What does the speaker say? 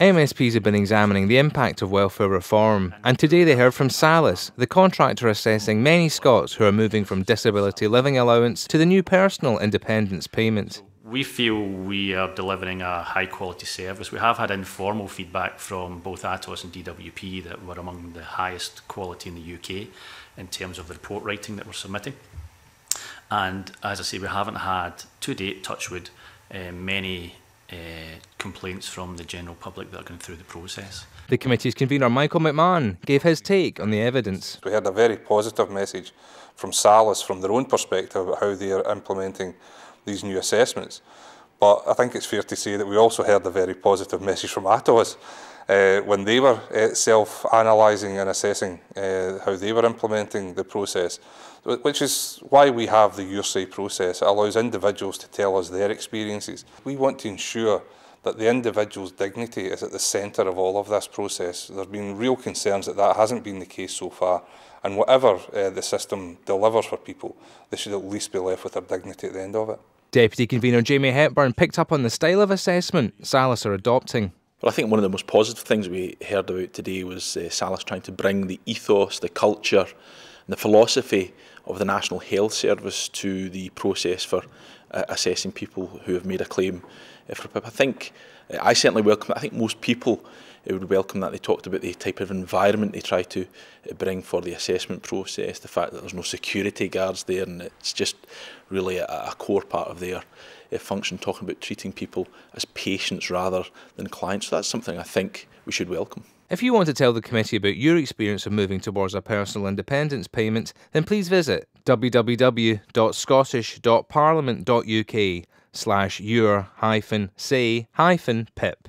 MSPs have been examining the impact of welfare reform, and today they heard from Salis, the contractor assessing many Scots who are moving from disability living allowance to the new personal independence payment. We feel we are delivering a high quality service. We have had informal feedback from both Atos and DWP that we're among the highest quality in the UK in terms of the report writing that we're submitting. And as I say, we haven't had to date, touchwood, uh, eh, many uh, complaints from the general public that are going through the process. The committee's convener, Michael McMahon, gave his take on the evidence. We heard a very positive message from SALIS from their own perspective about how they are implementing these new assessments. But I think it's fair to say that we also heard a very positive message from ATOS uh, when they were uh, self analysing and assessing uh, how they were implementing the process, which is why we have the URSAI process. It allows individuals to tell us their experiences. We want to ensure that the individual's dignity is at the centre of all of this process. There have been real concerns that that hasn't been the case so far, and whatever uh, the system delivers for people, they should at least be left with their dignity at the end of it. Deputy Convener Jamie Hepburn picked up on the style of assessment Salas are adopting. Well, I think one of the most positive things we heard about today was uh, Salas trying to bring the ethos, the culture, and the philosophy of the National Health Service to the process for uh, assessing people who have made a claim uh, for PIP. I think uh, I certainly welcome. I think most people uh, would welcome that they talked about the type of environment they try to bring for the assessment process, the fact that there's no security guards there, and it's just really a, a core part of their function, talking about treating people as patients rather than clients. So that's something I think we should welcome. If you want to tell the committee about your experience of moving towards a personal independence payment, then please visit visit www.scottish.parliament.uk slash your hyphen say hyphen pip.